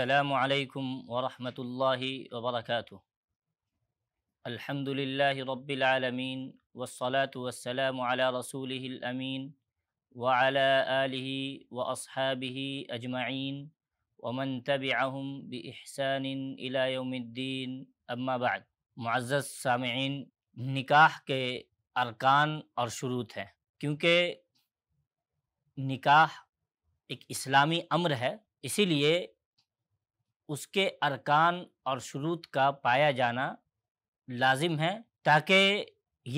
السلام عليكم ورحمة الله وبركاته الحمد لله رب العالمين والصلاة والسلام على رسوله الأمين وعلى آله وأصحابه أجمعين ومن تبعهم بإحسان إلى يوم الدين أما بعد معزز سامعين نکاح کے ارکان اور شروط ہیں کیونکہ نکاح ایک اسلامی امر ہے اسی لیے उसके अरकान और शुरूत का पाया जाना लाजिम है ताकि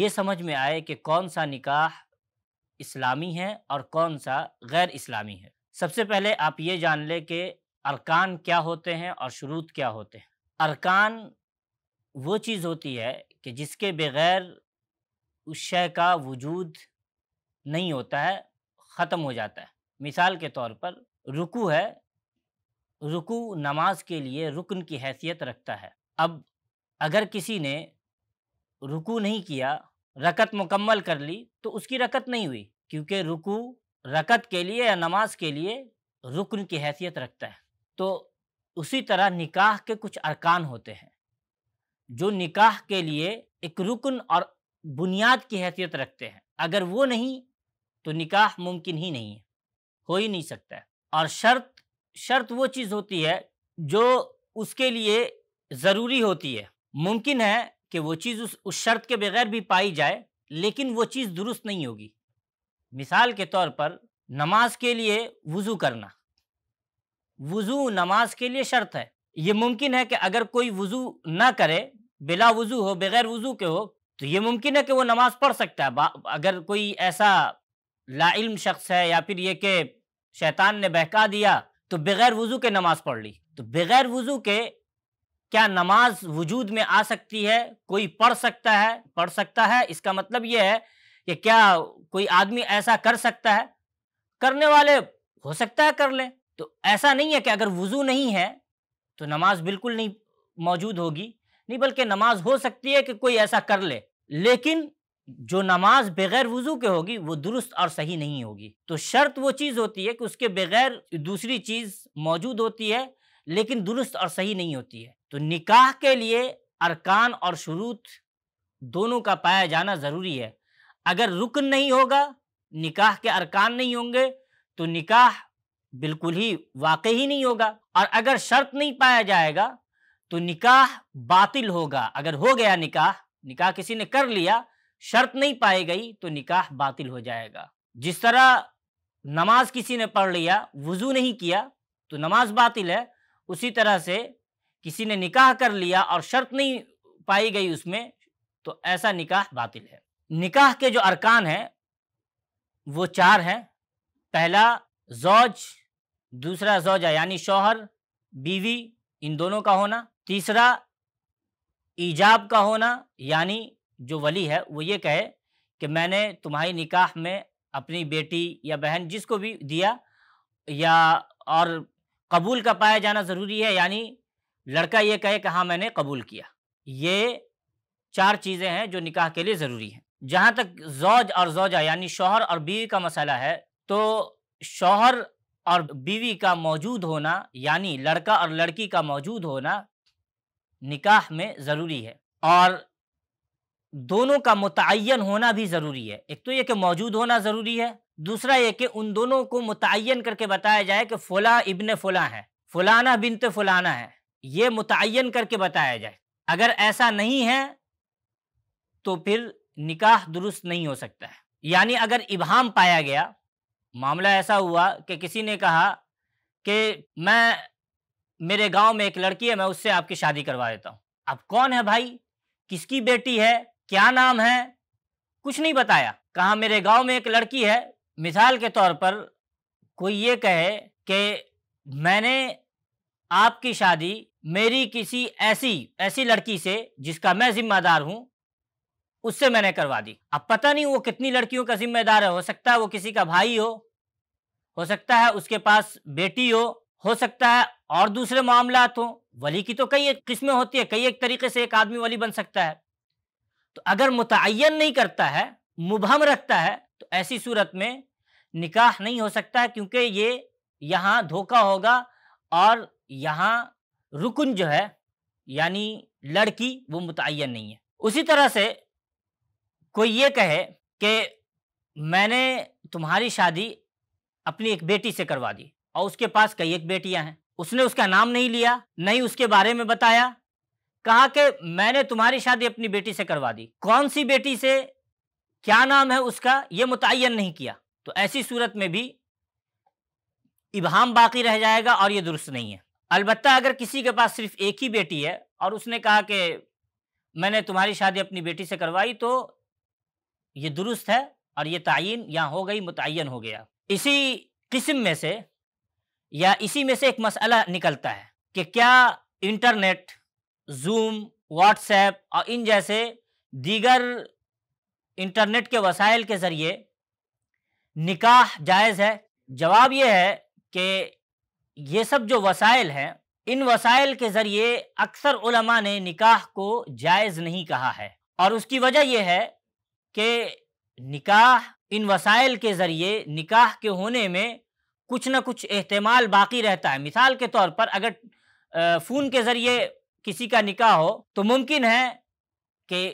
ये समझ में आए कि कौन सा निकाह इस्लामी है और कौन सा गैर इस्लामी है सबसे पहले आप ये जान लें कि अरकान क्या होते हैं और शुरूत क्या होते हैं अरकान वो चीज़ होती है कि जिसके बगैर उस शय का वजूद नहीं होता है ख़त्म हो जाता है मिसाल के तौर पर रुकू है रुकू नमाज के लिए रुकन की हैसियत रखता है अब अगर किसी ने रुकू नहीं किया रकत मुकम्मल कर ली तो उसकी रकत नहीं हुई क्योंकि रुकू रकत के लिए या नमाज के लिए रुकन की हैसियत रखता है तो उसी तरह निकाह के कुछ अरकान होते हैं जो निकाह के लिए एक रुकन और बुनियाद की हैसियत रखते हैं अगर वो नहीं तो निकाह मुमकिन ही नहीं है हो ही नहीं सकता है और शर्त शर्त वो चीज़ होती है जो उसके लिए ज़रूरी होती है मुमकिन है कि वो चीज़ उस उस शर्त के बगैर भी पाई जाए लेकिन वो चीज़ दुरुस्त नहीं होगी मिसाल के तौर पर नमाज के लिए वज़ू करना वज़ू नमाज के लिए शर्त है ये मुमकिन है कि अगर कोई वज़ू ना करे बिला वज़ू हो बगैर वज़ू के हो तो ये मुमकिन है कि वो नमाज़ पढ़ सकता है अगर कोई ऐसा लाइल्म शख्स है या फिर ये कि शैतान ने बहका दिया तो बगैर वजू के नमाज पढ़ ली तो बगैर वजू के क्या नमाज वजूद में आ सकती है कोई पढ़ सकता है पढ़ सकता है इसका मतलब यह है कि क्या कोई आदमी ऐसा कर सकता है करने वाले हो सकता है कर लें तो ऐसा नहीं है कि अगर वजू नहीं है तो नमाज बिल्कुल नहीं मौजूद होगी नहीं बल्कि नमाज हो सकती है कि कोई ऐसा कर ले लेकिन जो नमाज बगैर वजू के होगी वो दुरुस्त और सही नहीं होगी तो शर्त वो चीज़ होती है कि उसके बगैर दूसरी चीज़ मौजूद होती है लेकिन दुरुस्त और सही नहीं होती है तो निकाह के लिए अरकान और शुरूत दोनों का पाया जाना ज़रूरी है अगर रुकन नहीं होगा निकाह के अरकान नहीं होंगे तो निकाह बिल्कुल ही वाकई ही नहीं होगा और अगर शर्त नहीं पाया जाएगा तो निकाह बातिल होगा अगर हो गया निकाह निकाह किसी ने कर लिया शर्त नहीं पाई गई तो निकाह बातिल हो जाएगा जिस तरह नमाज किसी ने पढ़ लिया वजू नहीं किया तो नमाज बातिल है उसी तरह से किसी ने निकाह कर लिया और शर्त नहीं पाई गई उसमें तो ऐसा निकाह बातिल है निकाह के जो अरकान हैं वो चार हैं पहला जौज दूसरा जौजा यानी शौहर बीवी इन दोनों का होना तीसरा ईजाब का होना यानी जो वली है वो ये कहे कि मैंने तुम्हारी निकाह में अपनी बेटी या बहन जिसको भी दिया या और कबूल का पाया जाना ज़रूरी है यानी लड़का ये कहे कि हाँ मैंने कबूल किया ये चार चीज़ें हैं जो निकाह के लिए ज़रूरी हैं जहाँ तक जौज और जौजा यानी शोहर और बीवी का मसला है तो शोहर और बीवी का मौजूद होना यानी लड़का और लड़की का मौजूद होना निकाह में ज़रूरी है और दोनों का मुतन होना भी ज़रूरी है एक तो ये कि मौजूद होना ज़रूरी है दूसरा ये कि उन दोनों को मुतन करके बताया जाए कि फ़ुला इबन फ़ुला है फ़ुलाना बिनत फ़ुलाना है ये मुतन करके बताया जाए अगर ऐसा नहीं है तो फिर निकाह दुरुस्त नहीं हो सकता है यानी अगर इबहम पाया गया मामला ऐसा हुआ कि किसी ने कहा कि मैं मेरे गांव में एक लड़की है मैं उससे आपकी शादी करवा देता हूँ अब कौन है भाई किसकी बेटी है क्या नाम है कुछ नहीं बताया कहा मेरे गांव में एक लड़की है मिसाल के तौर पर कोई ये कहे कि मैंने आपकी शादी मेरी किसी ऐसी ऐसी लड़की से जिसका मैं जिम्मेदार हूं उससे मैंने करवा दी अब पता नहीं वो कितनी लड़कियों का जिम्मेदार है हो सकता है वो किसी का भाई हो हो सकता है उसके पास बेटी हो हो सकता है और दूसरे मामला हो वली की तो कई एक किस्में होती है कई एक तरीके से एक आदमी वली बन सकता है तो अगर मुतन नहीं करता है मुबहम रखता है तो ऐसी सूरत में निकाह नहीं हो सकता है क्योंकि ये यहाँ धोखा होगा और यहाँ रुकन जो है यानी लड़की वो मुतन नहीं है उसी तरह से कोई ये कहे कि मैंने तुम्हारी शादी अपनी एक बेटी से करवा दी और उसके पास कई एक बेटियां हैं उसने उसका नाम नहीं लिया नहीं उसके बारे में बताया कहा कि मैंने तुम्हारी शादी अपनी बेटी से करवा दी कौन सी बेटी से क्या नाम है उसका यह मुतन नहीं किया तो ऐसी सूरत में भी इबहम बाकी रह जाएगा और यह दुरुस्त नहीं है अलबत् अगर किसी के पास सिर्फ एक ही बेटी है और उसने कहा कि मैंने तुम्हारी शादी अपनी बेटी से करवाई तो ये दुरुस्त है और ये तयन यहाँ हो गई मुतन हो गया इसी किस्म में से या इसी में से एक मसला निकलता है कि क्या इंटरनेट जूम व्हाट्सएप और इन जैसे दीगर इंटरनेट के वसाइल के ज़रिए निकाह जायज़ है जवाब यह है कि ये सब जो वसाइल हैं इन वसाइल के ज़रिए अक्सर उलमा ने निकाह को जायज़ नहीं कहा है और उसकी वजह यह है कि निकाह इन वसाइल के ज़रिए निकाह के होने में कुछ ना कुछ अहतमाल बाकी रहता है मिसाल के तौर पर अगर फ़ोन के ज़रिए किसी का निकाह हो तो मुमकिन है कि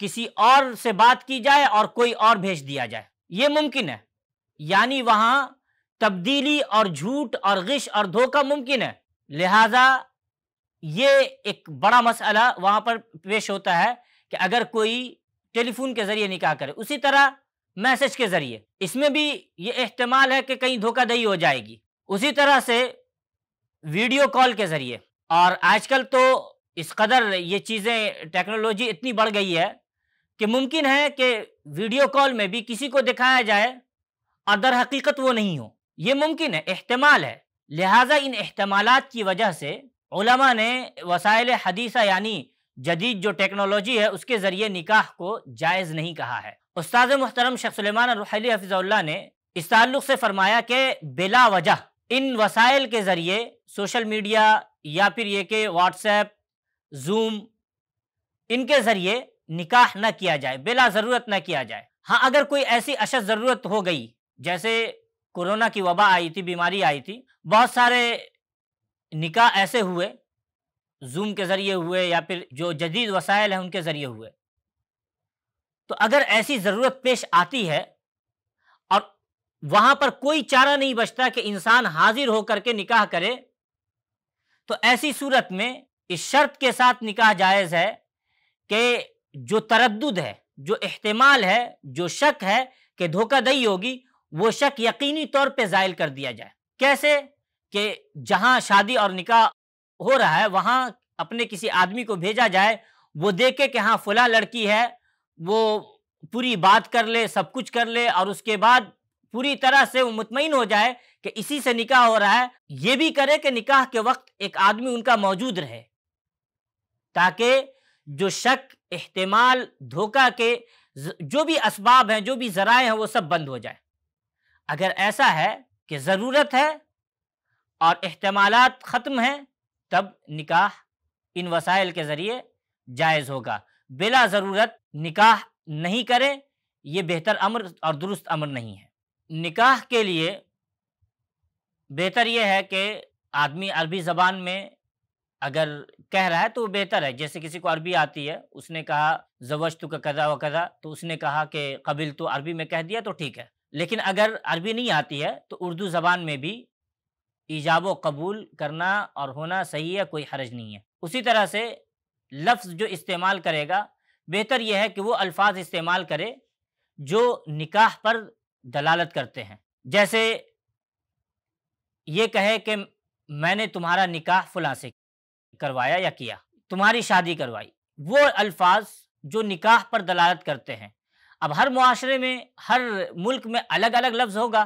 किसी और से बात की जाए और कोई और भेज दिया जाए ये मुमकिन है यानी वहां तब्दीली और झूठ और गिश और धोखा मुमकिन है लिहाजा ये एक बड़ा मसला वहां पर पेश होता है कि अगर कोई टेलीफोन के जरिए निकाह करे उसी तरह मैसेज के जरिए इसमें भी ये अहतमाल है कि कहीं धोखाधड़ी हो जाएगी उसी तरह से वीडियो कॉल के जरिए और आजकल तो इस कदर ये चीज़ें टेक्नोलॉजी इतनी बढ़ गई है कि मुमकिन है कि वीडियो कॉल में भी किसी को दिखाया जाए और दर हकीकत वो नहीं हो ये मुमकिन है अहतमाल है लिहाजा इन अहतमाल की वजह से उलमा ने वसाइल हदीसा यानी जदीद जो टेक्नोलॉजी है उसके ज़रिए निकाह को जायज़ नहीं कहा है उस्ताद मुहतरम शेख सलेमान रुहली हफिज़ल्ला ने इस ताल्लुक से फरमाया कि बिला वजह इन वसाइल के ज़रिए सोशल मीडिया या फिर ये कि व्हाट्सएप जूम इनके ज़रिए निकाह ना किया जाए बिला ज़रूरत ना किया जाए हाँ अगर कोई ऐसी अशद ज़रूरत हो गई जैसे कोरोना की वबा आई थी बीमारी आई थी बहुत सारे निकाह ऐसे हुए जूम के ज़रिए हुए या फिर जो जदीद वसायल हैं उनके ज़रिए हुए तो अगर ऐसी ज़रूरत पेश आती है और वहाँ पर कोई चारा नहीं बचता कि इंसान हाजिर होकर के निकाह करे तो ऐसी सूरत में इस शर्त के साथ निकाह जायज़ है कि जो तरद है जो अहतमाल है जो शक है कि धोखा दही होगी वो शक यकीनी तौर पे जायल कर दिया जाए कैसे कि जहां शादी और निकाह हो रहा है वहां अपने किसी आदमी को भेजा जाए वो देखे कि हाँ फुला लड़की है वो पूरी बात कर ले सब कुछ कर ले और उसके बाद पूरी तरह से वो मुतमिन हो जाए कि इसी से निकाह हो रहा है ये भी करे कि निकाह के वक्त एक आदमी उनका मौजूद रहे ताकि जो शक अहतमाल धोखा के जो भी इसबाब हैं जो भी ज़राए हैं वो सब बंद हो जाए अगर ऐसा है कि ज़रूरत है और अहतमाल ख़त्म हैं तब निकाह इन वसाइल के ज़रिए जायज़ होगा बिला ज़रूरत निकाह नहीं करें ये बेहतर अमर और दुरुस्त अमर नहीं है निकाह के लिए बेहतर यह है कि आदमी अरबी ज़बान में अगर कह रहा है तो बेहतर है जैसे किसी को अरबी आती है उसने कहा जवश तो कदा व कदा तो उसने कहा कि कबिल तो अरबी में कह दिया तो ठीक है लेकिन अगर अरबी नहीं आती है तो उर्दू ज़बान में भी ईजाब कबूल करना और होना सही है कोई हर्ज नहीं है उसी तरह से लफ्ज़ जो इस्तेमाल करेगा बेहतर यह है कि वो अल्फाज इस्तेमाल करे जो निकाह पर दलालत करते हैं जैसे ये कहे कि मैंने तुम्हारा निकाह फुलासे करवाया या किया तुम्हारी शादी करवाई वो अल्फाज जो निकाह पर दलालत करते हैं अब हर माशरे में हर मुल्क में अलग अलग लफ्ज़ होगा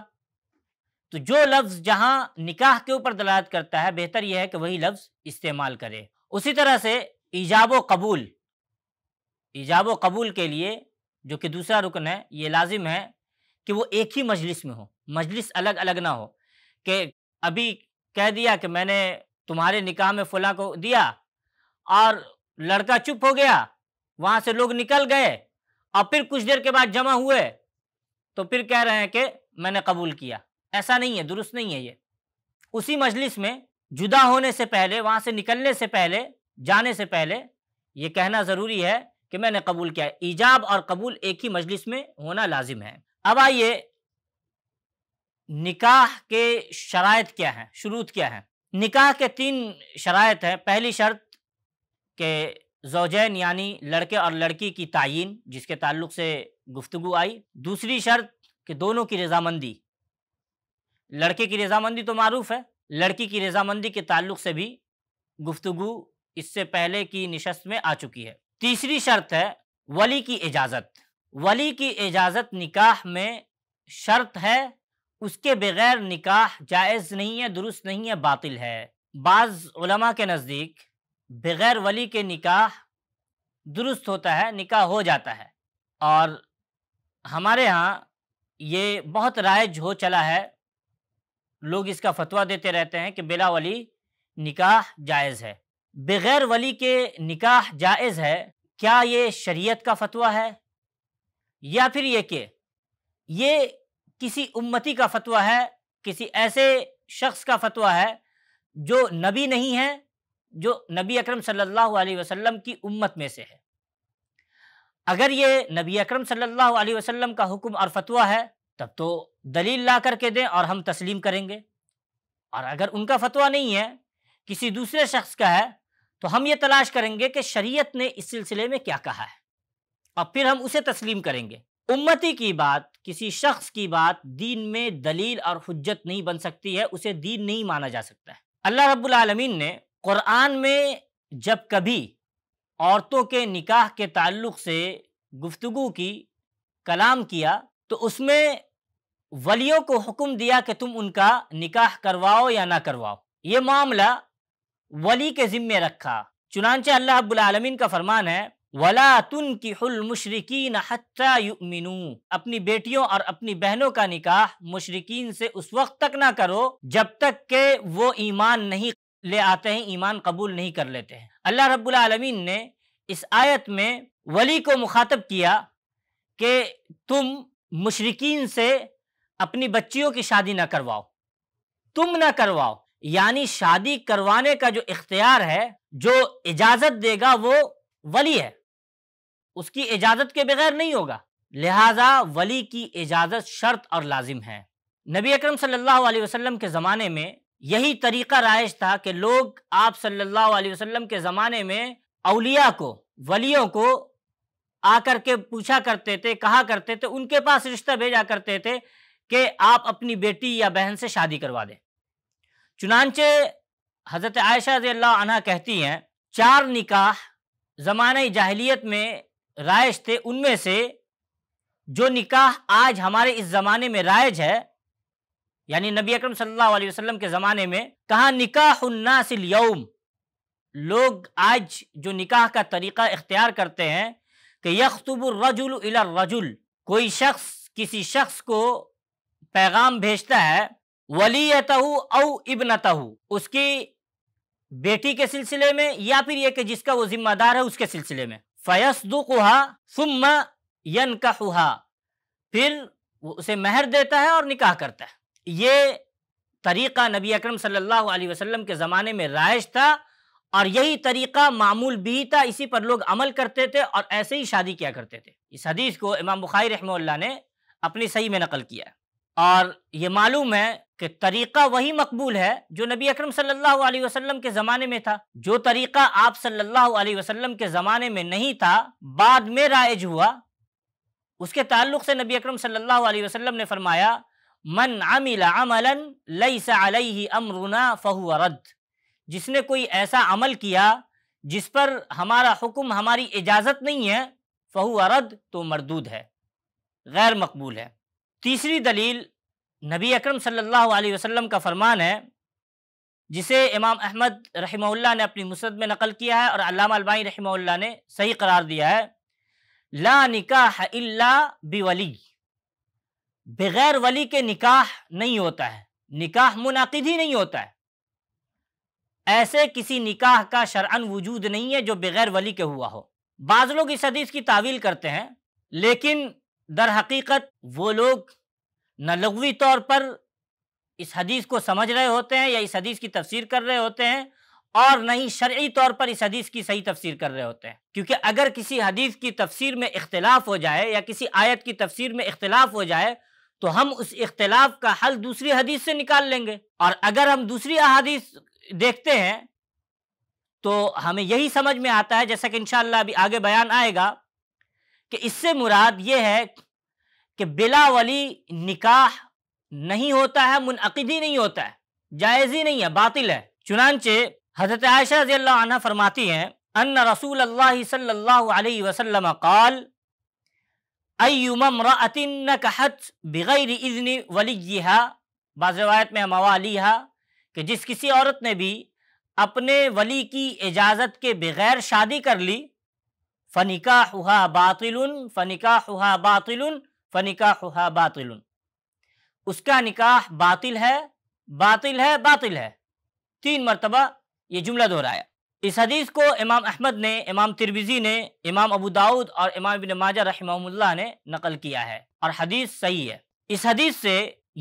तो जो लफ्ज़ जहाँ निकाह के ऊपर दलालत करता है बेहतर यह है कि वही लफ्ज़ इस्तेमाल करे उसी तरह से ईजाब कबूल ईजाब कबूल के लिए जो कि दूसरा रुकन है ये लाजिम है कि वो एक ही मजलिस में हो मजलिस अलग अलग ना हो कि अभी कह दिया कि मैंने तुम्हारे निकाह में फुला को दिया और लड़का चुप हो गया वहां से लोग निकल गए और फिर कुछ देर के बाद जमा हुए तो फिर कह रहे हैं कि मैंने कबूल किया ऐसा नहीं है दुरुस्त नहीं है ये उसी मजलिस में जुदा होने से पहले वहाँ से निकलने से पहले जाने से पहले ये कहना ज़रूरी है कि मैंने कबूल किया ईजाब और कबूल एक ही मजलिस में होना लाजिम है अब आइए निकाह के शरात क्या हैं शुरूत क्या है निकाह के तीन शरात हैं पहली शर्त के जोजैन यानी लड़के और लड़की की तयन जिसके ताल्लुक से गुफ्तु आई दूसरी शर्त कि दोनों की रजामंदी लड़के की रजामंदी तो मरूफ है लड़की की रजामंदी के ताल्लुक से भी गुफ्तु इससे पहले की नशस्त में आ चुकी है तीसरी शर्त है वली की इजाज़त वली की इजाज़त निकाह में शर्त है उसके बगैर निकाह जायज़ नहीं है दुरुस्त नहीं है बातिल है बाज़ उलमा के नज़दीक बगैर वली के निकाह दुरुस्त होता है निकाह हो जाता है और हमारे यहाँ ये बहुत राइज हो चला है लोग इसका फतवा देते रहते हैं कि बिला वली निकाह जायज़ है बग़ैर वली के निकाह जायज़ है क्या ये शरीयत का फतवा है या फिर ये कि ये किसी उम्मती का फतवा है किसी ऐसे शख्स का फतवा है जो नबी नहीं है जो नबी अकरम सल्लल्लाहु अलैहि वसल्लम की उम्मत में से है अगर ये नबी अकरम सल्लल्लाहु अलैहि वसल्लम का हुक्म और फतवा है तब तो दलील ला करके दें और हम तस्लीम करेंगे और अगर उनका फतवा नहीं है किसी दूसरे शख्स का है तो हम ये तलाश करेंगे कि शरीयत ने इस सिलसिले में क्या कहा है और फिर हम उसे तस्लीम करेंगे उम्मती की बात किसी शख्स की बात दीन में दलील और हजत नहीं बन सकती है उसे दीन नहीं माना जा सकता है अल्लाह रब्बुल आलमीन ने कुरान में जब कभी औरतों के निकाह के ताल्लुक से गुफ्तगु की कलाम किया तो उसमें वलियों को हुक्म दिया कि तुम उनका निकाह करवाओ या ना करवाओ ये मामला वली के ज़िम्मे रखा चुनानचे अल्लाह रब्बुल आलमीन का फरमान है वला तुन की मुशरकिन हत्या अपनी बेटियों और अपनी बहनों का निकाह मुशरकिन से उस वक्त तक ना करो जब तक के वो ईमान नहीं ले आते हैं ईमान कबूल नहीं कर लेते हैं अल्लाह रबालमीन ने इस आयत में वली को मुखातब किया कि तुम मुशरकिन से अपनी बच्चियों की शादी ना करवाओ तुम ना करवाओ यानी शादी करवाने का जो इख्तियार है जो इजाज़त देगा वो वली है उसकी इजाजत के बगैर नहीं होगा लिहाजा वली की इजाजत शर्त और लाजिम है नबी अकरम सल्लल्लाहु अलैहि वसल्लम के ज़माने में यही तरीका राइज था कि लोग आप सल्लल्लाहु अलैहि वसल्लम के ज़माने में अलिया को वलियों को आकर के पूछा करते थे कहा करते थे उनके पास रिश्ता भेजा करते थे कि आप अपनी बेटी या बहन से शादी करवा दें चुनानचे हज़रत आयशा रज़ी अल्लाह कहती हैं चार निकाह ज़माने जाहलीत में राइज थे उनमें से जो निकाह आज हमारे इस ज़माने में राइज है यानी नबी अकरम सल्लल्लाहु अलैहि वसल्लम के ज़माने में कहा निकाह उन्नासिल यौम लोग आज जो निकाह का तरीक़ा इख्तियार करते हैं कि यखतुबुलरजुल इला रजुल कोई शख्स किसी शख्स को पैगाम भेजता है वलीत औ इबनत उसकी बेटी के सिलसिले में या फिर यह कि जिसका वो जिम्मेदार है उसके सिलसिले में फ़यसदुकहा सुम यनकहा फिर वो उसे महर देता है और निकाह करता है ये तरीक़ा नबी अकरम सल्लल्लाहु अलैहि वसल्लम के ज़माने में राइज था और यही तरीक़ा मामूल भी था इसी पर लोग अमल करते थे और ऐसे ही शादी किया करते थे इस हदीस को इमाम बुखारी रहमल्ला ने अपनी सही में नकल किया और ये मालूम है कि तरीका वही मकबूल है जो नबी अकरम सल्लल्लाहु अलैहि वसल्लम के ज़माने में था जो तरीका आप सल्लल्लाहु अलैहि वसल्लम के ज़माने में नहीं था बाद में राइज हुआ उसके ताल्लुक से नबी अकरम सल्लल्लाहु अलैहि वसल्लम ने फरमाया मन अमिल अमलन लई अलैहि अमरुना फ़हु रद्द जिसने कोई ऐसा अमल किया जिस पर हमारा हुक्म हमारी इजाज़त नहीं है फ़हु रद्द तो मरदूद है गैर मकबूल है तीसरी दलील नबी अकरम सल्लल्लाहु अलैहि वसल्लम का फरमान है जिसे इमाम अहमद रहमल्ला ने अपनी मुसद में नकल किया है और अलामा अलबाई रहमल्ला ने सही करार दिया है ला निकाह इल्ला बिवली बगैर वली के निकाह नहीं होता है निकाह मुनाकिद ही नहीं होता है ऐसे किसी निकाह का शरअन वजूद नहीं है जो बगैर वली के हुआ हो बाज़ लोग इस हदीस की तावील करते हैं लेकिन दर हकीकत वो लोग न लगवी तौर पर इस हदीस को समझ रहे होते हैं या इस हदीस की तफसीर कर रहे होते हैं और न ही शर्य तौर पर इस हदीस की सही तफसीर कर रहे होते हैं क्योंकि अगर किसी हदीस की तफसीर में इख्तलाफ हो जाए या किसी आयत की तफसीर में इख्तलाफ हो जाए तो हम उस इख्तलाफ का हल दूसरी हदीस से निकाल लेंगे और अगर हम दूसरी अदीस देखते हैं तो हमें यही समझ में आता है जैसा कि इन अभी आगे बयान आएगा कि इससे मुराद ये है कि बिला वली निकाह नहीं होता है मुनद ही नहीं होता है जायज़ ही नहीं है बातिल है चुनानचे हजरत आयशा रज़ी फरमाती हैं अन रसूल अल्लाह सल्लल्लाहु अलैहि वसल्लम काल बग़ैर इज़न वलीहा बाज़ रवायत में मवालिहा कि जिस किसी औरत ने भी अपने वली की इजाज़त के बग़ैर शादी कर ली फ़निका हुआ बातिल फ़निका हुआ बातिल फ़निका खुहा बातिल उसका निकाह बातिल है बातिल है बातिल है तीन मरतबा ये जुमला दोहराया इस हदीस को इमाम अहमद ने इमाम तिरविज़ी ने इमाम अबू दाऊद और इमाम बिन माजा रहमल्ला ने नकल किया है और हदीस सही है इस हदीस से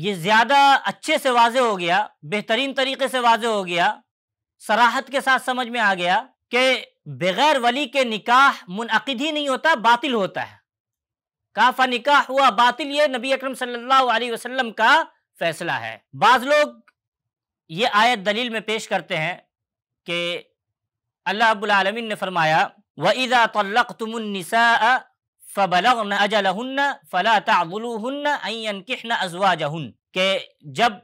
ये ज़्यादा अच्छे से वाज हो गया बेहतरीन तरीके से वाजे हो गया सराहत के साथ समझ में आ गया कि बगैर वली के निकाह मुनद ही नहीं होता बातिल होता है काफा निकाह हुआ बातिल ये नबी अकरम सल्लल्लाहु अलैहि वसल्लम का फैसला है बाज लोग ये आयत दलील में पेश करते हैं कि अल्लाह अब्बुलमीन ने फरमाया व इज़ा तल्लक तुमनिसा फ़बलगन अजलहन्न फ़ला तअज़लूहन्न अन किहन के जब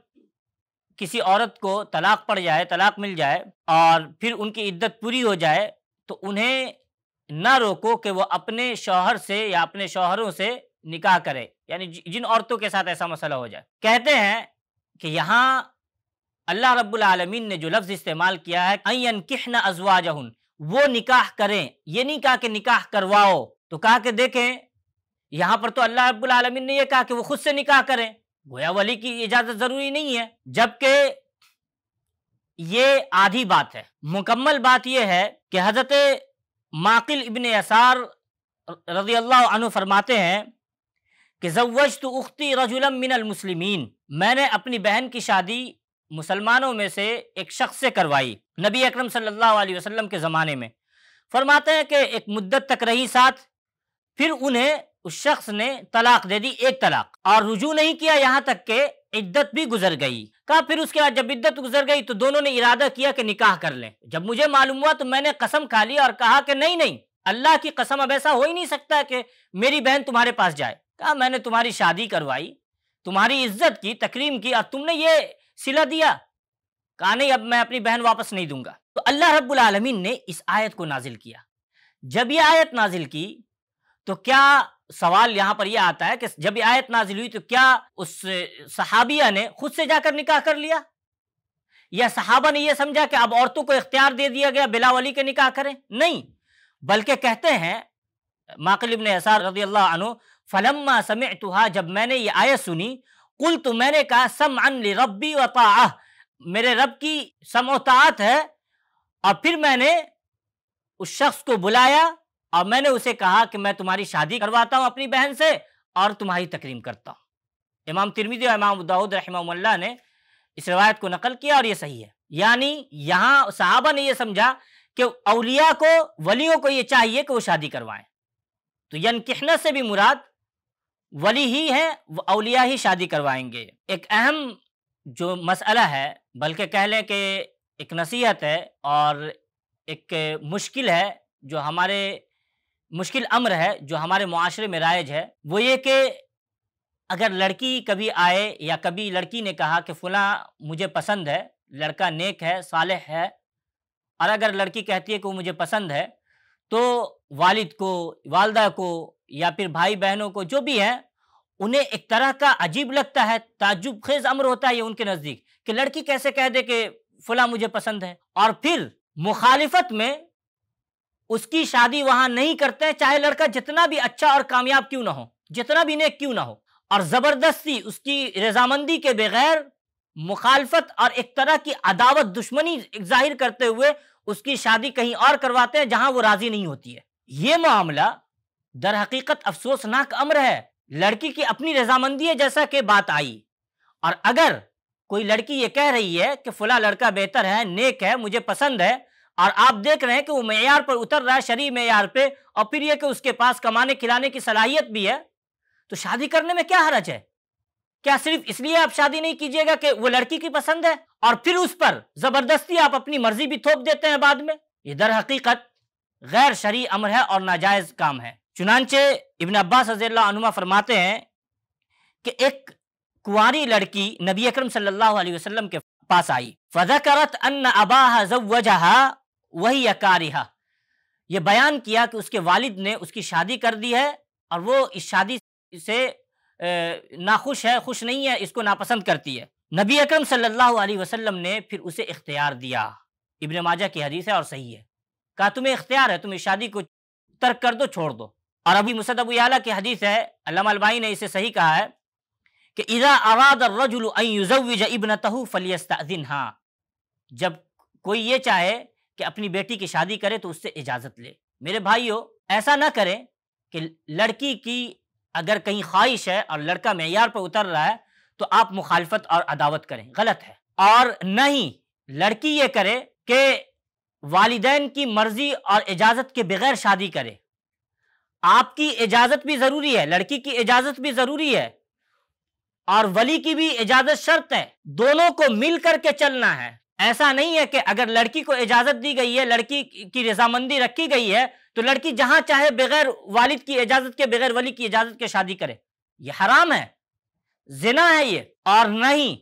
किसी औरत को तलाक पड़ जाए तलाक मिल जाए और फिर उनकी इद्दत पूरी हो जाए तो उन्हें ना रोको कि वो अपने शोहर से या अपने शोहरों से निकाह करे यानी जिन औरतों के साथ ऐसा मसला हो जाए कहते हैं कि यहाँ अल्लाह रब्बुल आलमीन ने जो लफ्ज़ इस्तेमाल किया है अयन किहना अजवाजहन वो निकाह करें ये नहीं कहा कि निकाह करवाओ तो कहा कि देखें यहाँ पर तो अल्लाह रब्बुल आलमीन ने यह कहा कि वो खुद से निकाह करें गोया वली की इजाज़त ज़रूरी नहीं है जबकि ये आधी बात है मुकम्मल बात यह है कि हजरत माकिल इबन असार रजी अल्लाह फरमाते हैं कि जवज तो उख्ती रजुलम मिनल मुसलिमीन मैंने अपनी बहन की शादी मुसलमानों में से एक शख्स से करवाई नबी अकरम सल्लल्लाहु अलैहि वसल्लम के ज़माने में फरमाते हैं कि एक मुद्दत तक रही साथ फिर उन्हें उस शख्स ने तलाक दे दी एक तलाक और रुजू नहीं किया यहाँ तक के इद्दत भी गुजर गई कहा फिर उसके बाद जब इद्दत गुजर गई तो दोनों ने इरादा किया कि निकाह कर लें जब मुझे मालूम हुआ तो मैंने कसम खा ली और कहा कि नहीं नहीं अल्लाह की कसम अब ऐसा हो ही नहीं सकता कि मेरी बहन तुम्हारे पास जाए कहा मैंने तुम्हारी शादी करवाई तुम्हारी इज्जत की तकरीम की और तुमने ये सिला दिया कहा नहीं अब मैं अपनी बहन वापस नहीं दूंगा तो अल्लाह रब्बुल आलमीन ने इस आयत को नाजिल किया जब यह आयत नाजिल की तो क्या सवाल यहाँ पर यह आता है कि जब आयत नाजिल हुई तो क्या उस सहाबिया ने खुद से जाकर निकाह कर लिया या सहाबा ने यह समझा कि अब औरतों को इख्तियार दे दिया गया बिलावली के निकाह करें नहीं बल्कि कहते हैं माकलिब ने असार रजी अल्लाह फलम्मा समय तुहा जब मैंने ये आयत सुनी कुल तो मैंने कहा सम अन रबी वता मेरे रब की समोतात है और फिर मैंने उस शख्स को बुलाया और मैंने उसे कहा कि मैं तुम्हारी शादी करवाता हूँ अपनी बहन से और तुम्हारी तकरीम करता हूँ इमाम तिरमिदी और इमाम दाऊद रहमल्ला ने इस रवायत को नकल किया और ये सही है यानी यहाँ साहबा ने यह समझा कि अलिया को वलियों को ये चाहिए कि वो शादी करवाएं तो यन किहना से भी मुराद वली ही है अलिया ही शादी करवाएंगे एक अहम जो मसला है बल्कि कह लें कि एक नसीहत है और एक मुश्किल है जो हमारे मुश्किल अम्र है जो हमारे माशरे में राइज है वो ये कि अगर लड़की कभी आए या कभी लड़की ने कहा कि फ़लाँ मुझे पसंद है लड़का नेक है साल है और अगर लड़की कहती है कि वो मुझे पसंद है तो वालिद को वालदा को या फिर भाई बहनों को जो भी हैं उन्हें एक तरह का अजीब लगता है ताजुब खेज अम्र होता है ये उनके नज़दीक कि लड़की कैसे कह दे कि फ़लाँ मुझे पसंद है और फिर मुखालिफत में उसकी शादी वहां नहीं करते चाहे लड़का जितना भी अच्छा और कामयाब क्यों ना हो जितना भी नेक क्यों ना हो और जबरदस्ती उसकी रजामंदी के बगैर मुखालफत और एक तरह की अदावत दुश्मनी जाहिर करते हुए उसकी शादी कहीं और करवाते हैं जहां वो राजी नहीं होती है ये मामला दर हकीकत अफसोसनाक अम्र है लड़की की अपनी रजामंदी है जैसा कि बात आई और अगर कोई लड़की ये कह रही है कि फुला लड़का बेहतर है नेक है मुझे पसंद है और आप देख रहे हैं कि वो मैार पर उतर रहा है शरीर मैार पे और फिर यह कि उसके पास कमाने खिलाने की सलाहियत भी है तो शादी करने में क्या हरज है क्या सिर्फ इसलिए आप शादी नहीं कीजिएगा कि वो लड़की की पसंद है और फिर उस पर जबरदस्ती आप अपनी मर्जी भी थोप देते हैं बाद में ये दर हकीकत गैर शरी अमर है और नाजायज काम है चुनानचे इबन अब्बास हज़ानुमा फरमाते हैं कि एक कुंवारी लड़की नबी अक्रम सल्लाम के पास आई करत अन अबाह वही यकारिहा ये बयान किया कि उसके वालिद ने उसकी शादी कर दी है और वो इस शादी से नाखुश है खुश नहीं है इसको नापसंद करती है नबी अकरम सल्लल्लाहु अलैहि वसल्लम ने फिर उसे इख्तियार दिया इबन माजा की हदीस है और सही है कहा तुम्हें इख्तियार है तुम इस शादी को तर्क कर दो छोड़ दो और अभी मुसद अबू आला की हदीस है अल्लामा अलबाई ने इसे सही कहा है कि इज़ा अराद रजुल इबन तहू फलियस्ता जब कोई ये चाहे कि अपनी बेटी की शादी करे तो उससे इजाजत ले मेरे भाइयों ऐसा ना करें कि लड़की की अगर कहीं ख्वाहिश है और लड़का मैार पर उतर रहा है तो आप मुखालफत और अदावत करें गलत है और नहीं लड़की ये करे कि वालदेन की मर्जी और इजाज़त के बगैर शादी करे आपकी इजाज़त भी ज़रूरी है लड़की की इजाज़त भी ज़रूरी है और वली की भी इजाज़त शर्त है दोनों को मिल करके चलना है ऐसा नहीं है कि अगर लड़की को इजाजत दी गई है लड़की की रजामंदी रखी गई है तो लड़की जहां चाहे बगैर वालिद की इजाजत के बगैर वली की इजाजत के शादी करे ये हराम है जिना है ये और नहीं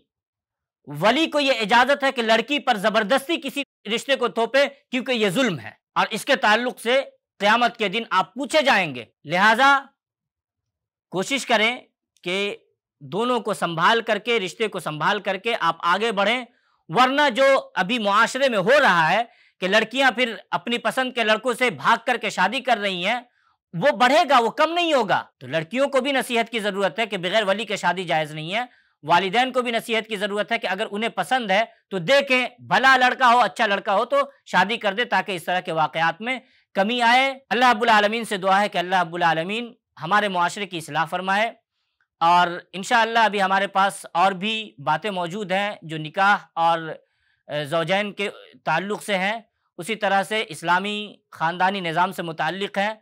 वली को यह इजाजत है कि लड़की पर जबरदस्ती किसी रिश्ते को थोपे क्योंकि यह जुल्म है और इसके ताल्लुक से क्यामत के दिन आप पूछे जाएंगे लिहाजा कोशिश करें कि दोनों को संभाल करके रिश्ते को संभाल करके आप आगे बढ़ें वरना जो अभी मुआशरे में हो रहा है कि लड़कियां फिर अपनी पसंद के लड़कों से भाग करके शादी कर रही हैं वो बढ़ेगा वो कम नहीं होगा तो लड़कियों को भी नसीहत की ज़रूरत है कि बगैर वली के शादी जायज़ नहीं है वालदेन को भी नसीहत की ज़रूरत है कि अगर उन्हें पसंद है तो देखें भला लड़का हो अच्छा लड़का हो तो शादी कर दे ताकि इस तरह के वाक़ात में कमी आए अल्लाह अब्बुल आलमीन से दुआ है कि अल्लाह अब्बुल आलमीन हमारे माशरे की असलाह फरमाए और इन अभी हमारे पास और भी बातें मौजूद हैं जो निकाह और जोजैन के ताल्लुक़ से हैं उसी तरह से इस्लामी ख़ानदानी निज़ाम से मुतक़ हैं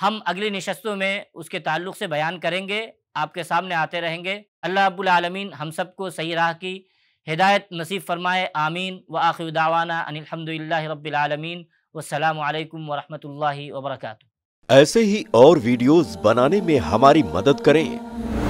हम अगली नशस्तों में उसके ताल्लुक़ से बयान करेंगे आपके सामने आते रहेंगे अल्लाह अबालमीन हम हम सबको सही राह की हिदायत नसीब फरमाए आमीन व आखिर दावाना अनिलहमदिल्ला रबालमीन वालकम वरहमल वर्क ऐसे ही और वीडियोज़ बनाने में हमारी मदद करें